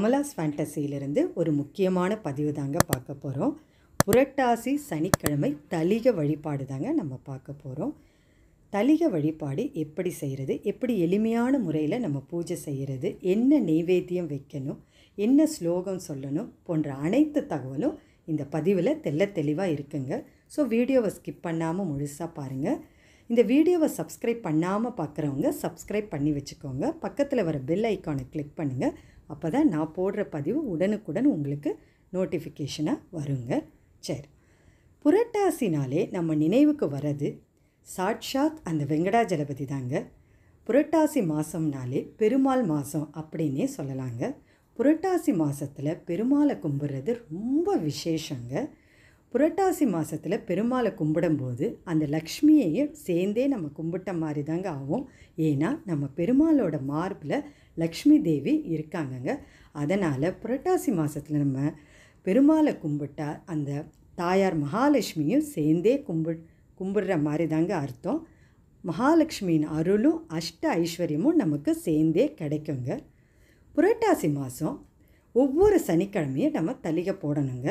கமலாஸ் ஃபேண்டஸியிலிருந்து ஒரு முக்கியமான பதிவு தாங்க பார்க்க போகிறோம் புரட்டாசி சனிக்கிழமை தலிக வழிபாடு தாங்க நம்ம பார்க்க போகிறோம் தலிக வழிபாடு எப்படி செய்கிறது எப்படி எளிமையான முறையில் நம்ம பூஜை செய்கிறது என்ன நெய்வேத்தியம் வைக்கணும் என்ன ஸ்லோகம் சொல்லணும் போன்ற அனைத்து தகவலும் இந்த பதிவில் தெல்ல தெளிவாக இருக்குங்க ஸோ வீடியோவை ஸ்கிப் பண்ணாமல் முழுசாக பாருங்கள் இந்த வீடியோவை சப்ஸ்கிரைப் பண்ணாமல் பார்க்குறவங்க சப்ஸ்கிரைப் பண்ணி வச்சுக்கோங்க பக்கத்தில் வர பெல் ஐக்கானை கிளிக் பண்ணுங்கள் அப்போ தான் நான் போடுற பதிவு உடனுக்குடன் உங்களுக்கு நோட்டிஃபிகேஷனாக வருங்க சரி புரட்டாசினாலே நம்ம நினைவுக்கு வர்றது சாட்சாத் அந்த வெங்கடாஜலபதி தாங்க புரட்டாசி மாதம்னாலே பெருமாள் மாதம் அப்படின்னே சொல்லலாங்க புரட்டாசி மாதத்தில் பெருமாளை கும்பிட்றது ரொம்ப விசேஷங்க புரட்டாசி மாதத்தில் பெருமாளை கும்பிடும்போது அந்த லக்ஷ்மியையும் சேர்ந்தே நம்ம கும்பிட்ட மாதிரி தாங்க ஆகும் ஏன்னா நம்ம பெருமாளோட மார்பில் லக்ஷ்மி தேவி இருக்காங்கங்க அதனால் புரட்டாசி மாதத்தில் நம்ம பெருமாளை கும்பிட்டா அந்த தாயார் மகாலட்சுமியும் சேர்ந்தே கும்பி கும்பிடுற மாதிரி தாங்க அர்த்தம் மகாலட்சுமியின் அருளும் அஷ்ட ஐஸ்வர்யமும் நமக்கு சேர்ந்தே கிடைக்குங்க புரட்டாசி மாதம் ஒவ்வொரு சனிக்கிழமையும் நம்ம தலிகை போடணுங்க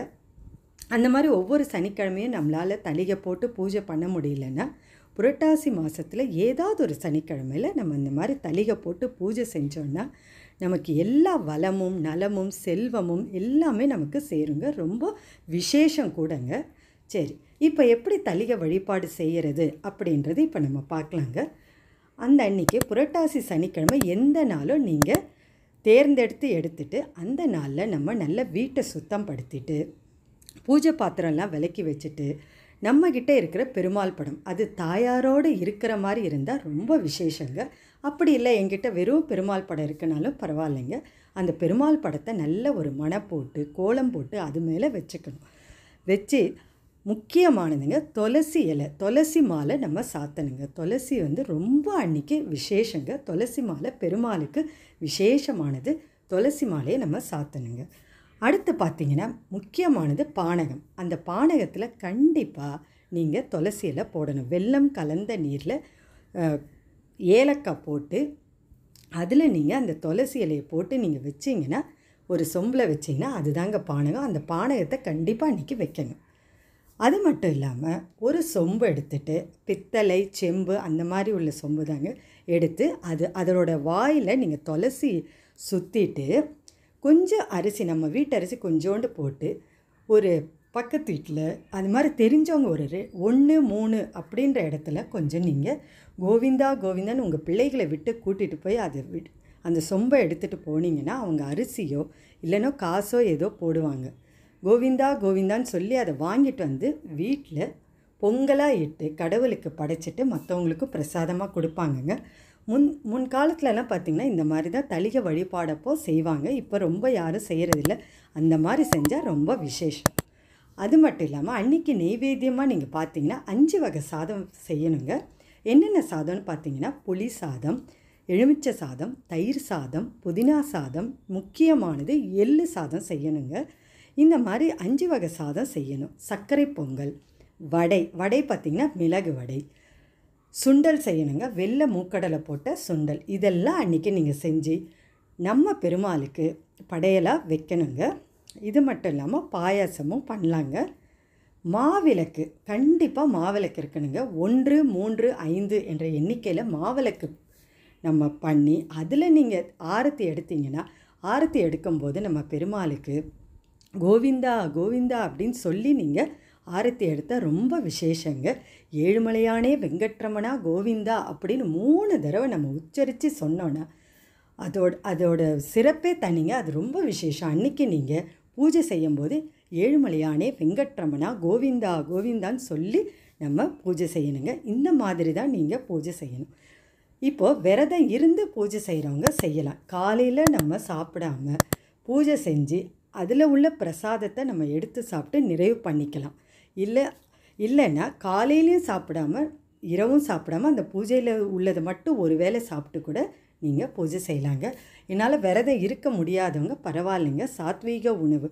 அந்த மாதிரி ஒவ்வொரு சனிக்கிழமையும் நம்மளால் தளிகை போட்டு பூஜை பண்ண முடியலன்னா புரட்டாசி மாதத்தில் ஏதாவது ஒரு சனிக்கிழமையில் நம்ம இந்த மாதிரி தளிகை போட்டு பூஜை செஞ்சோன்னா நமக்கு எல்லா வளமும் நலமும் செல்வமும் எல்லாமே நமக்கு சேருங்க ரொம்ப விசேஷம் கூடங்க சரி இப்போ எப்படி தளிகை வழிபாடு செய்கிறது அப்படின்றது இப்போ நம்ம பார்க்கலாங்க அந்த அன்றைக்கி புரட்டாசி சனிக்கிழமை எந்த நாளும் நீங்கள் தேர்ந்தெடுத்து எடுத்துட்டு அந்த நாளில் நம்ம நல்ல வீட்டை சுத்தம் படுத்திட்டு பூஜை பாத்திரம்லாம் விலக்கி வச்சுட்டு நம்மக்கிட்ட இருக்கிற பெருமாள் படம் அது தாயாரோடு இருக்கிற மாதிரி இருந்தால் ரொம்ப விசேஷங்க அப்படி இல்லை எங்கிட்ட வெறும் பெருமாள் படம் இருக்குனாலும் பரவாயில்லைங்க அந்த பெருமாள் படத்தை நல்ல ஒரு மனை போட்டு கோலம் போட்டு அது மேலே வச்சுக்கணும் வச்சு முக்கியமானதுங்க துளசி இலை துளசி மாலை நம்ம சாத்தணுங்க துளசி வந்து ரொம்ப அன்னைக்கு விசேஷங்க துளசி மாலை பெருமாளுக்கு விசேஷமானது துளசி மாலையை நம்ம சாத்தணுங்க அடுத்து பார்த்தீங்கன்னா முக்கியமானது பானகம் அந்த பானகத்தில் கண்டிப்பாக நீங்கள் துளசியில் போடணும் வெள்ளம் கலந்த நீரில் ஏலக்காய் போட்டு அதில் நீங்கள் அந்த துளசி இலையை போட்டு நீங்கள் வச்சிங்கன்னா ஒரு சொம்பில் வச்சிங்கன்னா அதுதாங்க பானகம் அந்த பானகத்தை கண்டிப்பாக அன்றைக்கி வைக்கணும் அது மட்டும் இல்லாமல் ஒரு சொம்பு எடுத்துகிட்டு பித்தளை செம்பு அந்த மாதிரி உள்ள சொம்பு தாங்க எடுத்து அது அதனோட வாயில் நீங்கள் துளசி சுற்றிட்டு கொஞ்சம் அரிசி நம்ம வீட்டரிசி கொஞ்சோண்டு போட்டு ஒரு பக்கத்து வீட்டில் அது மாதிரி தெரிஞ்சவங்க ஒரு ஒன்று மூணு அப்படின்ற இடத்துல கொஞ்சம் நீங்கள் கோவிந்தா கோவிந்தான்னு உங்கள் பிள்ளைகளை விட்டு கூட்டிகிட்டு போய் அதை விட் அந்த சொம்பை எடுத்துகிட்டு போனீங்கன்னா அவங்க அரிசியோ இல்லைனோ காசோ ஏதோ போடுவாங்க கோவிந்தா கோவிந்தான்னு சொல்லி அதை வாங்கிட்டு வந்து வீட்டில் பொங்கலாக இட்டு கடவுளுக்கு படைச்சிட்டு மற்றவங்களுக்கு பிரசாதமாக கொடுப்பாங்கங்க முன் முன்காலத்துலலாம் பார்த்திங்கன்னா இந்த மாதிரி தான் தளிக வழிபாடப்போ செய்வாங்க இப்போ ரொம்ப யாரும் செய்கிறதில்ல அந்த மாதிரி செஞ்சால் ரொம்ப விசேஷம் அது மட்டும் இல்லாமல் அன்றைக்கி நெய்வேத்தியமாக நீங்கள் பார்த்தீங்கன்னா அஞ்சு வகை சாதம் செய்யணுங்க என்னென்ன சாதம்னு பார்த்தீங்கன்னா புளி சாதம் எலுமிச்சை சாதம் தயிர் சாதம் புதினா சாதம் முக்கியமானது எள்ளு சாதம் செய்யணுங்க இந்த மாதிரி அஞ்சு வகை சாதம் செய்யணும் சர்க்கரை பொங்கல் வடை வடை பார்த்திங்கன்னா மிளகு வடை சுண்டல் செய்யணுங்க வெள்ளை மூக்கடலை போட்ட சுண்டல் இதெல்லாம் அன்றைக்கி நீங்கள் செஞ்சு நம்ம பெருமாளுக்கு படையலாக வைக்கணுங்க இது மட்டும் இல்லாமல் பாயாசமும் பண்ணலாங்க மாவிளக்கு கண்டிப்பாக மாவிளக்கு இருக்கணுங்க ஒன்று மூன்று ஐந்து என்ற எண்ணிக்கையில் மாவிளக்கு நம்ம பண்ணி அதில் நீங்கள் ஆரத்தி எடுத்தீங்கன்னா ஆரத்தி எடுக்கும்போது நம்ம பெருமாளுக்கு கோவிந்தா கோவிந்தா அப்படின்னு சொல்லி நீங்கள் ஆரத்தி எடுத்தால் ரொம்ப விசேஷங்க ஏழுமலையானே வெங்கட்ரமணா கோவிந்தா அப்படின்னு மூணு தடவை நம்ம உச்சரித்து சொன்னோன்னா அதோட அதோட சிறப்பே தனிங்க அது ரொம்ப விசேஷம் அன்றைக்கி நீங்கள் பூஜை செய்யும்போது ஏழுமலையானே வெங்கட்ரமணா கோவிந்தா கோவிந்தான்னு சொல்லி நம்ம பூஜை செய்யணுங்க இந்த மாதிரி தான் நீங்கள் பூஜை செய்யணும் இப்போது விரதம் இருந்து பூஜை செய்கிறவங்க செய்யலாம் காலையில் நம்ம சாப்பிடாம பூஜை செஞ்சு அதில் உள்ள பிரசாதத்தை நம்ம எடுத்து சாப்பிட்டு நிறைவு பண்ணிக்கலாம் இல்லை இல்லைன்னா காலையிலையும் சாப்பிடாம இரவும் சாப்பிடாம அந்த பூஜையில் உள்ளதை மட்டும் ஒரு வேளை சாப்பிட்டு கூட நீங்கள் பூஜை செய்யலாங்க என்னால் விரதம் இருக்க முடியாதவங்க பரவாயில்லைங்க சாத்வீக உணவு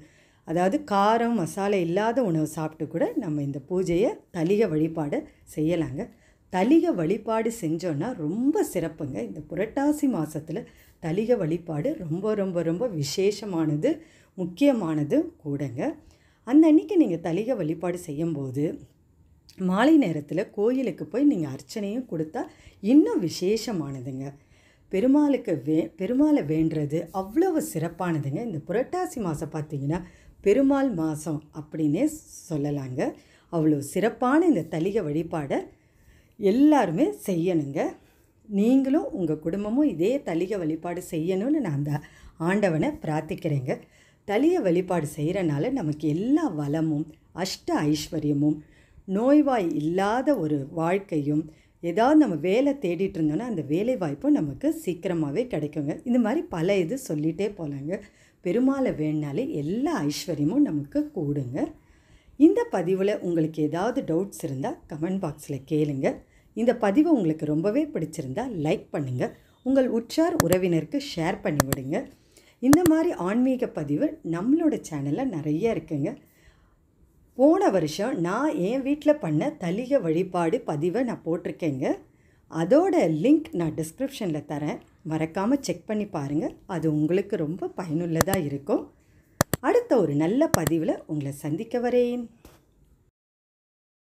அதாவது காரம் மசாலா இல்லாத உணவு சாப்பிட்டு கூட நம்ம இந்த பூஜையை தலிக வழிபாடு செய்யலாங்க தலிக வழிபாடு செஞ்சோன்னா ரொம்ப சிறப்புங்க இந்த புரட்டாசி மாதத்தில் தலிக வழிபாடு ரொம்ப ரொம்ப ரொம்ப விசேஷமானது முக்கியமானது கூடங்க அந்த அன்றைக்கி நீங்கள் தலிக வழிபாடு செய்யும்போது மாலை நேரத்தில் கோயிலுக்கு போய் நீங்கள் அர்ச்சனையும் கொடுத்தா இன்னும் விசேஷமானதுங்க பெருமாளுக்கு வே பெருமாளை வேண்டுறது அவ்வளவு சிறப்பானதுங்க இந்த புரட்டாசி மாதம் பார்த்திங்கன்னா பெருமாள் மாதம் அப்படின்னே சொல்லலாங்க அவ்வளோ சிறப்பான இந்த தலிகை வழிபாடை எல்லாருமே செய்யணுங்க நீங்களும் உங்கள் குடும்பமும் இதே தலிகை வழிபாடு செய்யணும்னு நான் அந்த ஆண்டவனை பிரார்த்திக்கிறேங்க தலியை வழிபாடு செய்கிறனால நமக்கு எல்லா வளமும் அஷ்ட ஐஸ்வர்யமும் நோய்வாய் இல்லாத ஒரு வாழ்க்கையும் ஏதாவது நம்ம வேலை தேடிட்டு இருந்தோன்னா அந்த வேலை வாய்ப்பும் நமக்கு சீக்கிரமாகவே கிடைக்குங்க இந்த மாதிரி பல இது சொல்லிகிட்டே போகலாங்க பெருமாளை வேணுனாலே எல்லா ஐஸ்வர்யமும் நமக்கு கூடுங்க இந்த பதிவில் உங்களுக்கு ஏதாவது டவுட்ஸ் இருந்தால் கமெண்ட் பாக்ஸில் கேளுங்க இந்த பதிவு உங்களுக்கு ரொம்பவே பிடிச்சிருந்தால் லைக் பண்ணுங்கள் உங்கள் உற்றார் உறவினருக்கு ஷேர் பண்ணிவிடுங்க இந்த மாதிரி ஆன்மீக பதிவு நம்மளோட சேனலில் நிறைய இருக்குங்க போன வருஷம் நான் என் வீட்டில் பண்ண தலிக வழிபாடு பதிவை நான் போட்டிருக்கேங்க அதோட லிங்க் நான் டிஸ்கிரிப்ஷனில் தரேன் மறக்காமல் செக் பண்ணி பாருங்கள் அது உங்களுக்கு ரொம்ப பயனுள்ளதாக இருக்கும் அடுத்த ஒரு நல்ல பதிவில் உங்களை சந்திக்க வரேன்